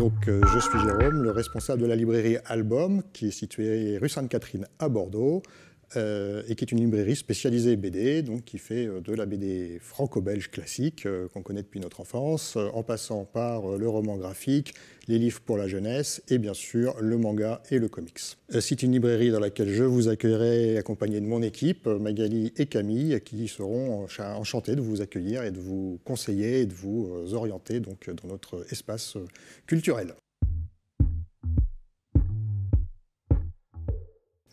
Donc, euh, je suis Jérôme, le responsable de la librairie Album, qui est située rue Sainte-Catherine à Bordeaux. Euh, et qui est une librairie spécialisée BD, donc qui fait euh, de la BD franco-belge classique euh, qu'on connaît depuis notre enfance, en passant par le roman graphique, les livres pour la jeunesse et bien sûr le manga et le comics. C'est une librairie dans laquelle je vous accueillerai accompagné de mon équipe, Magali et Camille, qui seront enchantés de vous accueillir et de vous conseiller et de vous orienter donc dans notre espace culturel.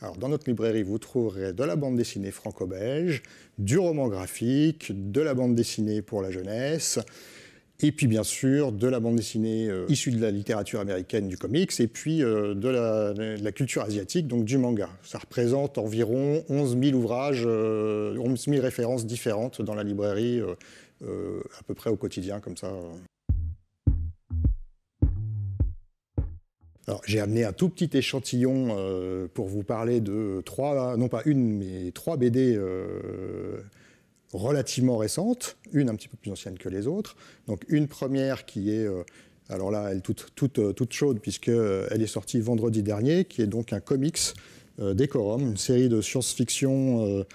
Alors, dans notre librairie, vous trouverez de la bande dessinée franco-belge, du roman graphique, de la bande dessinée pour la jeunesse, et puis bien sûr de la bande dessinée euh, issue de la littérature américaine, du comics, et puis euh, de, la, culture asiatique, donc du manga. Ça représente environ 11 000 ouvrages, 11 euh, 000 références différentes dans la librairie, à peu près au quotidien, comme ça. Alors, j'ai amené un tout petit échantillon euh, pour vous parler de trois, non pas une, mais trois BD euh, relativement récentes, une un petit peu plus ancienne que les autres. Donc, une première qui est, euh, alors là, elle est toute, toute chaude, puisqu'elle est sortie vendredi dernier, qui est donc un comics Décorum, une série de science-fiction.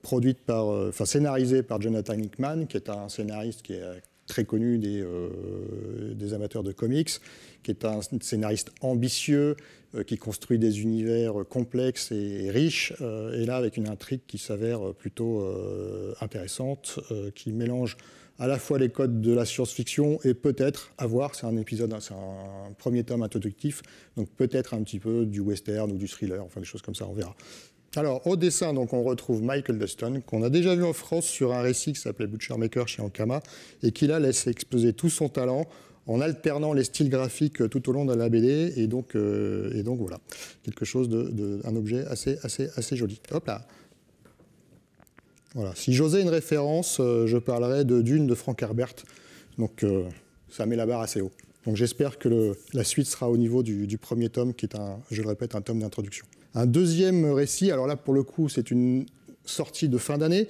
produite par, enfin scénarisée par Jonathan Hickman, qui est un scénariste qui est très connu des, euh, des, amateurs de comics, qui est un scénariste ambitieux, euh, qui construit des univers complexes et, riches, euh, et là avec une intrigue qui s'avère plutôt intéressante, qui mélange à la fois les codes de la science-fiction et peut-être, à voir, c'est un épisode, c'est un premier tome introductif, donc peut-être un petit peu du western ou du thriller, enfin des choses comme ça, on verra. Alors, au dessin, donc, on retrouve Michael Dustin, qu'on a déjà vu en France sur un récit qui s'appelait Butcher Maker » chez Ankama, et qui là laisse exploser tout son talent en alternant les styles graphiques tout au long de la BD. Et donc, euh, et donc voilà, quelque chose de, objet assez, assez, assez joli. Hop là voilà. Si j'osais une référence, euh, je parlerais de Dune de Frank Herbert. Donc euh, ça met la barre assez haut. Donc j'espère que la suite sera au niveau du, du premier tome, qui est, un, je le répète, un tome d'introduction. Un deuxième récit, alors là pour le coup c'est une sortie de fin d'année,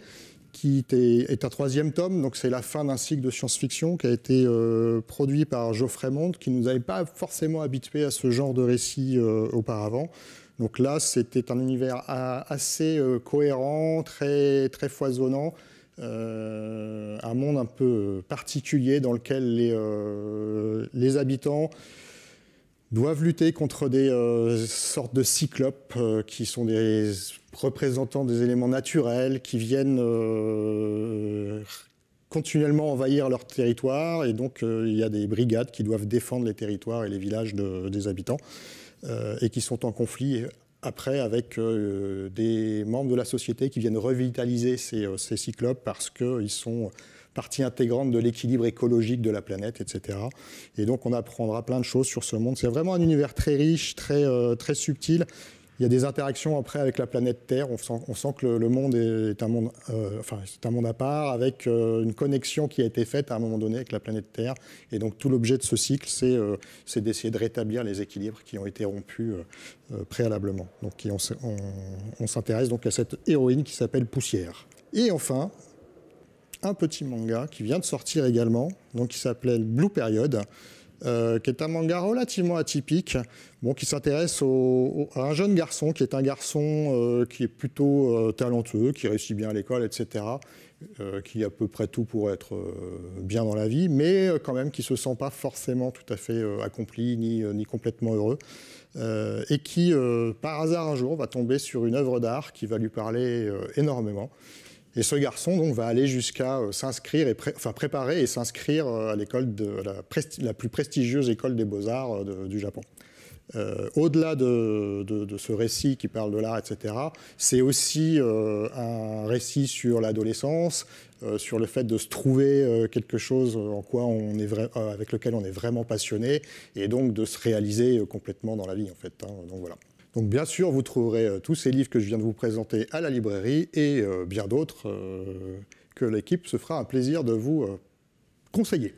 qui est un troisième tome, donc c'est la fin d'un cycle de science-fiction qui a été euh, produit par Geoffrey Monde, qui ne nous avait pas forcément habitué à ce genre de récit euh, auparavant. Donc là, c'était un univers assez euh, cohérent, très, très foisonnant, un monde un peu particulier dans lequel les, les habitants doivent lutter contre des euh, sortes de cyclopes euh, qui sont des représentants des éléments naturels qui viennent euh, continuellement envahir leur territoire et donc il y a des brigades qui doivent défendre les territoires et les villages des habitants et qui sont en conflit après avec euh, des membres de la société qui viennent revitaliser euh, ces, cyclopes parce qu'ils sont partie intégrante de l'équilibre écologique de la planète, etc. Et donc on apprendra plein de choses sur ce monde. C'est vraiment un univers très riche, très, euh, très subtil, il y a des interactions après avec la planète Terre. On sent, que le, monde est un monde, euh, enfin, c'est un monde à part, avec euh, une connexion qui a été faite à un moment donné avec la planète Terre. Et donc tout l'objet de ce cycle, c'est euh, d'essayer de rétablir les équilibres qui ont été rompus préalablement. Donc on, s'intéresse donc à cette héroïne qui s'appelle Poussière. Et enfin, un petit manga qui vient de sortir également, donc qui s'appelle Blue Period euh, qui est un manga relativement atypique, bon, qui s'intéresse à un jeune garçon, qui est un garçon euh, qui est plutôt euh, talentueux, qui réussit bien à l'école, etc., qui a à peu près tout pour être bien dans la vie, mais quand même qui ne se sent pas forcément tout à fait accompli ni, ni, complètement heureux, et qui, par hasard un jour, va tomber sur une œuvre d'art qui va lui parler énormément. Et ce garçon donc va aller jusqu'à euh, s'inscrire et enfin, préparer et s'inscrire euh, à l'école de la, la, plus prestigieuse école des beaux-arts euh, du Japon. Au-delà de, ce récit qui parle de l'art, etc., c'est aussi un récit sur l'adolescence, sur le fait de se trouver quelque chose en quoi on est avec lequel on est vraiment passionné, et donc de se réaliser complètement dans la vie, en fait. Hein. donc voilà. Donc bien sûr, vous trouverez euh, tous ces livres que je viens de vous présenter à la librairie et euh, bien d'autres euh, que l'équipe se fera un plaisir de vous conseiller.